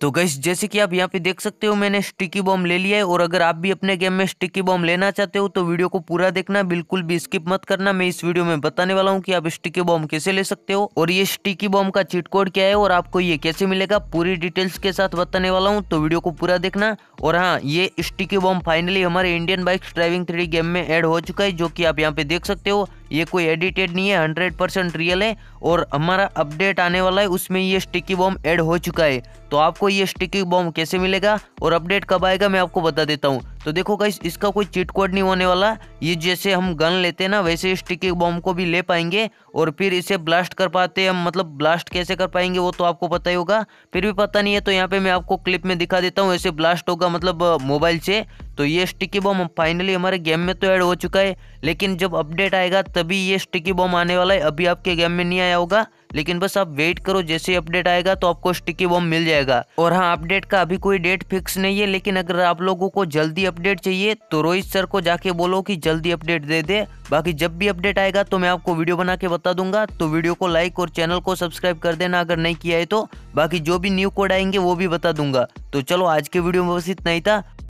तो गैस जैसे कि आप यहाँ पे देख सकते हो मैंने स्टिकी बॉम्ब ले लिया है और अगर आप भी अपने गेम में स्टिकी बॉम लेना चाहते हो तो वीडियो को पूरा देखना बिल्कुल भी स्किप मत करना मैं इस वीडियो में बताने वाला हूँ कि आप स्टिकी बॉम कैसे ले सकते हो और ये स्टिकी बॉम का चीट कोड क्या है और आपको ये कैसे मिलेगा पूरी डिटेल्स के साथ बताने वाला हूँ तो वीडियो को पूरा देखना और हाँ ये स्टिकी बॉम फाइनली हमारे Indian bikes driving three game में एड हो चुका है जो की आप यहाँ पे देख सकते हो ये कोई एडिटेड नहीं है हंड्रेड परसेंट रियल है और हमारा अपडेट आने वाला है उसमें ये स्टिकी बॉम्ब ऐड हो चुका है तो आपको ये स्टिकी बॉम्ब कैसे मिलेगा और अपडेट कब आएगा मैं आपको बता देता हूँ तो देखो गाइस इसका कोई चिट कोड नहीं होने वाला ये जैसे हम गन लेते हैं ना वैसे इस टिकी बॉम्ब को भी ले पाएंगे और फिर इसे ब्लास्ट कर पाते हैं मतलब ब्लास्ट कैसे कर पाएंगे वो तो आपको पता ही होगा फिर भी पता नहीं है तो यहाँ पे मैं आपको क्लिप में दिखा देता हूँ ऐसे ब्लास्ट होगा मतलब मोबाइल से तो ये स्टिकी बॉम्ब फाइनली हमारे गेम में तो ऐड हो चुका है लेकिन जब अपडेट आएगा तभी ये स्टिकी बॉम्ब आने वाला है अभी आपके गेम में नहीं आया होगा लेकिन बस आप वेट करो जैसे अपडेट आएगा तो आपको स्टिकी बॉम मिल जाएगा और हाँ अपडेट का अभी कोई डेट फिक्स नहीं है लेकिन अगर आप लोगों को जल्दी अपडेट चाहिए तो रोहित सर को जाके बोलो कि जल्दी अपडेट दे दे बाकी जब भी अपडेट आएगा तो मैं आपको वीडियो बना के बता दूंगा तो वीडियो को लाइक और चैनल को सब्सक्राइब कर देना अगर नहीं किया है तो बाकी जो भी न्यू कोड आएंगे वो भी बता दूंगा तो चलो आज के वीडियो में बस इतना ही था